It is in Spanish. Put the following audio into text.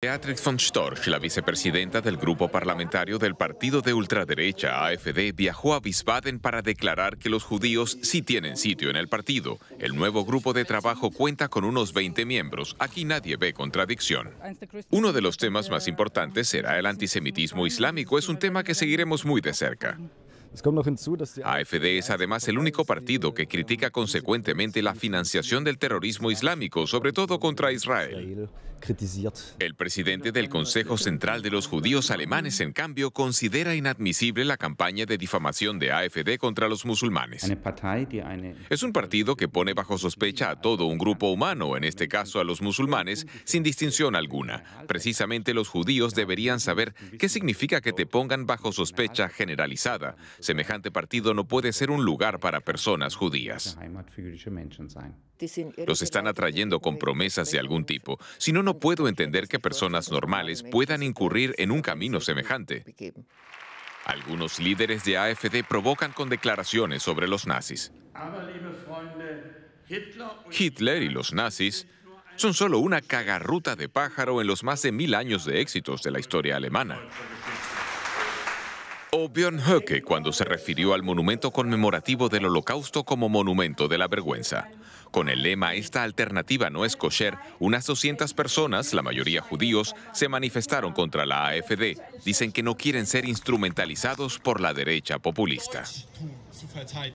Beatrix von Storch, la vicepresidenta del grupo parlamentario del partido de ultraderecha AFD, viajó a Wiesbaden para declarar que los judíos sí tienen sitio en el partido. El nuevo grupo de trabajo cuenta con unos 20 miembros. Aquí nadie ve contradicción. Uno de los temas más importantes será el antisemitismo islámico. Es un tema que seguiremos muy de cerca. AFD es además el único partido que critica consecuentemente la financiación del terrorismo islámico, sobre todo contra Israel. El presidente del Consejo Central de los Judíos Alemanes, en cambio, considera inadmisible la campaña de difamación de AFD contra los musulmanes. Es un partido que pone bajo sospecha a todo un grupo humano, en este caso a los musulmanes, sin distinción alguna. Precisamente los judíos deberían saber qué significa que te pongan bajo sospecha generalizada. Semejante partido no puede ser un lugar para personas judías. Los están atrayendo con promesas de algún tipo. Si no, no puedo entender que personas normales puedan incurrir en un camino semejante. Algunos líderes de AFD provocan con declaraciones sobre los nazis. Hitler y los nazis son solo una cagarruta de pájaro en los más de mil años de éxitos de la historia alemana. O Björn Höcke, cuando se refirió al monumento conmemorativo del Holocausto como monumento de la vergüenza. Con el lema Esta alternativa no es kosher, unas 200 personas, la mayoría judíos, se manifestaron contra la AFD. Dicen que no quieren ser instrumentalizados por la derecha populista.